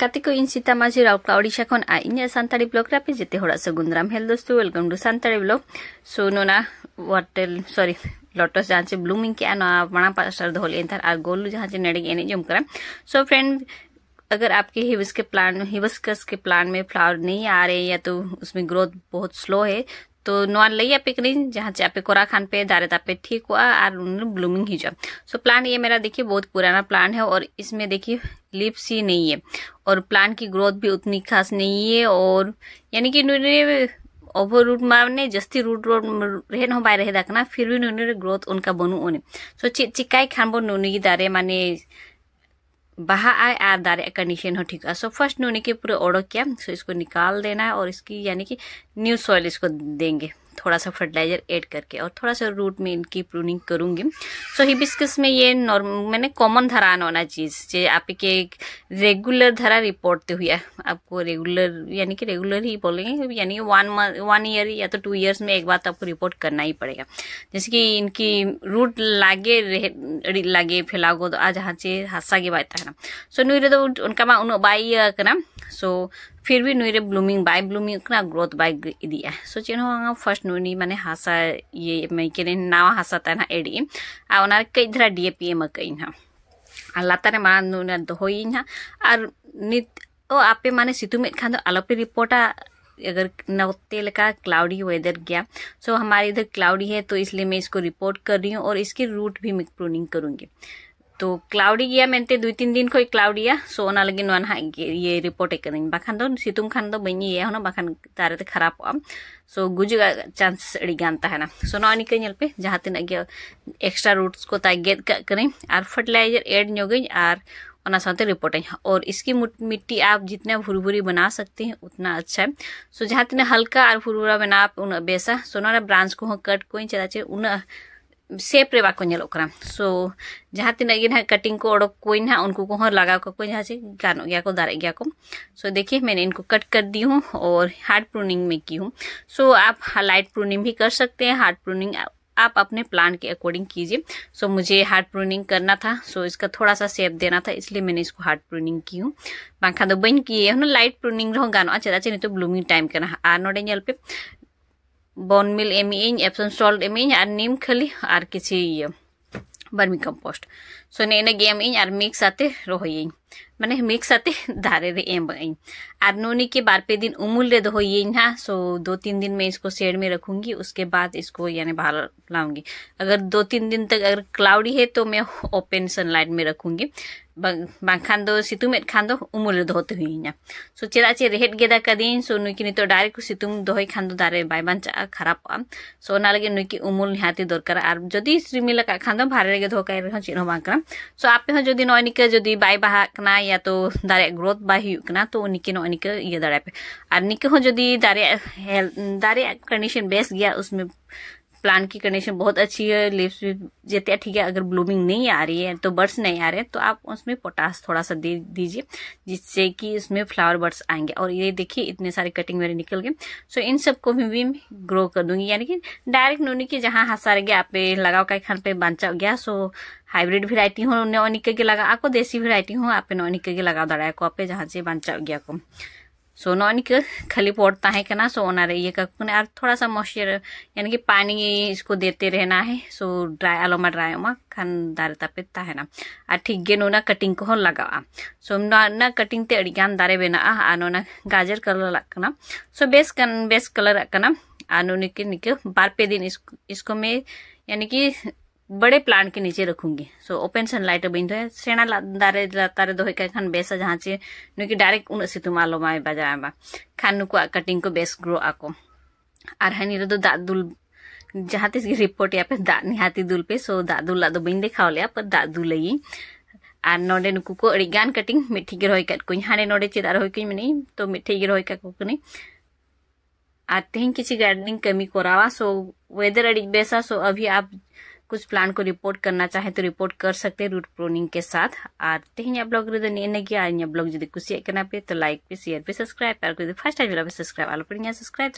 कतिक इन सीता माझी राउका ओडिशा खन आ इन सानताड़ी ब्लॉग रापे जेते होड़ा से गुंदराम हेल दोस्तों वेलकम टू सानताड़ी ब्लॉग सोनोना वाटल सॉरी लोटस जहाँ से ब्लूमिंग के आना बड़ा पासर धोल इन आ गोलू जहाँ से नेड़े गेने जम करा सो फ्रेंड अगर आपके हिबस के प्लांट हिबस के प्लांट में फ्लावर नहीं आ रहे या तो उसमें ग्रोथ बहुत स्लो है तो ᱱᱚᱣᱟ ᱞᱟᱹᱭ ᱟᱯᱮ ᱠᱟᱹᱱᱟᱹᱧ जहाँ ᱪᱮ ᱟᱯᱮ कोरा खान पे दारे दापे ठीक हुआ और ब्लूमिंग ही जब सो प्लांट ये मेरा देखिए बहुत पुराना प्लांट है और इसमें देखिए लिप्स ही नहीं है और प्लांट की ग्रोथ भी उतनी खास नहीं है और यानी कि इन्होंने ओवर रूट मारने जस्ती रूट रोड रहन हो बाय रहे दाकना फिर भी इन्होंने ग्रोथ उनका बनू उन्हें सो चिकाई खान बो दारे माने बाहर आए आर दार कंडीशन हो ठीक है सो फर्स्ट नूने के पूरे ओडो किया सो इसको निकाल देना है और इसकी यानी कि न्यू सॉइल इसको देंगे थोड़ा सा फर्टिलाइज़र ऐड करके और थोड़ा सा रूट में इनकी प्रूनिंग करूँगी सो so, में ये नॉर्म मैंने कॉमन धरा होना चीज़ जे आपके रेगुलर धरा तो हुआ आपको रेगुलर यानी कि रेगुलर ही बोलेंगे यानी वन मंथ वन ईयर या तो टू ईयर्स में एक बार तो आपको रिपोर्ट करना ही पड़ेगा जैसे कि इनकी रूट लागे रहे लागे फैलागो तो आज हाँ से हासा के बात है ना सो नुरे तो उनका माँ उन बाई सो फिर भी नुरे ब्लूमिंग बै ब्लूमिंग ग्रोथ बाय इदिया सो चेनो आंगा फर्स्ट नुनी हासा ये मैके ने नावा हासा ताना एडी आ ओनार कई धरा पी एम कइन हा आ लातारे मा नुने दोहोइन हा आर नित आपे माने सितु खान अलपे रिपोर्टा अगर नवते का क्लाउडी वेदर गया सो हमारे इधर क्लाउडी है तो इसलिए मैं इसको रिपोर्ट कर रही हूँ और इसकी रूट भी मैं प्रूनिंग करूंगी तो क्लाउडी मेनते दु तीन दिन खुद क्लाउडी सो ये रिपोर्ट तो, कर सितुम खान तो बी एखान तारे तो खराब सो गुज चांस अड़ीगान सो नीपे जहाँ तीन गे एक्सट्रा रूट्स को गेद कर फर्टिलइजर एड नोगे रिपोर्ट और इसकी मिट्टी आप जितना भुरी बना सकते हैं उतना अच्छा है सो जहाँ तीन हल्का और भुरभुरा बना बेसा सो ना ब्रांच को हाँ कट को चला चाहिए सेप ᱨᱮ सो जहा ᱠᱟᱱᱟ ᱥᱚ ᱡᱟᱦᱟᱸ कटिंग को ᱱᱟᱦᱟᱜ ᱠᱟᱴᱤᱝ ᱠᱚ उनको को ᱱᱟᱦᱟᱜ ᱩᱱᱠᱩ ᱠᱚᱦᱚᱸ ᱞᱟᱜᱟᱣ गया को दारे गया को सो so, देखिए मैंने इनको कट कर दी हूँ और हार्ड प्रूनिंग में की हूँ सो so, आप लाइट प्रूनिंग भी कर सकते हैं हार्ड प्रूनिंग आप अपने प्लान के अकॉर्डिंग कीजिए सो so, मुझे हार्ड प्रूनिंग करना था सो so, इसका थोड़ा सा सेप देना था इसलिए मैंने इसको हार्ड प्रूनिंग की हूँ बाखा दो तो बन किए लाइट प्रूनिंग रहो अच्छा अच्छा नहीं तो ब्लूमिंग टाइम करना और नोड़े पे बन मिल ᱮᱢᱤᱜ ᱟᱹᱧ सल्ट ᱥᱚᱞᱴ ᱮᱢᱤᱜ ᱟᱹᱧ ᱟᱨ ᱱᱤᱢ ᱠᱷᱟᱹᱞᱤ बर्मी कम्पोस्ट सो ने इनगे एम और मिक्स आते रोहयिन माने मिक्स आते दारे एम और नूनी के बार पे दिन उमूल रे हाँ सो दो तीन दिन मैं इसको शेड में रखूंगी उसके बाद इसको यानी बाहर लाऊंगी अगर दो तीन दिन तक अगर क्लाउडी है तो मैं ओपन सनलाइट में रखूंगी बाखान दो सितुम खान दो उमुल दोते हुईना सो चेदा चे रेहेड गेदा कदी सो नुकी नितो डायरेक्ट को सितुम दोहे खान दो दारे बाय बांचा खराब सो ना लगे नुकी उमुल हाती दरकार और जदी सिमिल खान भारे लगे धोका रे चिन हो बांकरा सो आपे जो जदी जो बै बहा या तो दारे ग्रोथ बाय तो निके नय निके ये दारे पे आर निके जो दारे दारे कंडीशन बेस गया उसमें प्लांट की कंडीशन बहुत अच्छी है लिप्स भी जितना ठीक है अगर ब्लूमिंग नहीं आ रही है तो बर्ड्स नहीं आ रहे तो आप उसमें पोटास थोड़ा सा दे दीजिए जिससे कि उसमें फ्लावर बर्ड्स आएंगे और ये देखिए इतने सारे कटिंग मेरे निकल गए सो इन सबको भी, भी मैं ग्रो कर दूंगी यानी कि डायरेक्ट नोनी के जहाँ हंसा गया आप पे लगाओ का खान पे बांचा गया सो हाइब्रिड वेरायटी हो निकल के लगा आपको देसी वेरायटी हो आप पे के लगा दड़ा को आप जहाँ से बांचा गया को सो ಸೊ के खाली पड़ता है सो सोना रही है और थोड़ा सा मॉइस्चर यानी कि पानी इसको देते रहना है सो ड्राई आलोमा ड्राई मा खान दारे तापे ना और ठीक गे नोना कटिंग को लगा सो ना कटिंग ते अड़ीगान दारे बना और नोना गाजर कलर लगना सो बेस कन बेस कलर आना और नोने के निके बार पे दिन इसको, इसको मैं यानी कि बड़े प्लांट के नीचे रखूंगी सो ओपन सन लाइट बिंदु है सेना दारे तारे दो खान बेस जहाँ चे नुकी डायरेक्ट उन सितु मालूम आए बजाए बा खान नुकु कटिंग को बेस ग्रो आको और है रे दाग दुल जहाँ तीस रिपोर्ट या पे दाग निहाती दुल पे सो दाग दुल दो बिन दिखाओ लिया पर दाग दुल ही और नोडे नुकु को अड़ीगान कटिंग मिठी गे रोई कट कुई हाने नोडे चेदा रोई कुई मिनी तो मिठी गे रोई कट कुकनी और तेहन किसी गार्डनिंग कमी करावा सो वेदर अड़ी बेसा सो अभी आप कुछ प्लांट को रिपोर्ट करना चाहे तो रिपोर्ट कर सकते हैं रूट प्रोनिंग के साथ तो और तेहन ब्लग लोग रेद इनगे जो कुछ तो लाइक पे शेयर पे सब्सक्राइब और फर्स्ट टाइम सब्सक्राइब आलो सब्सक्राइब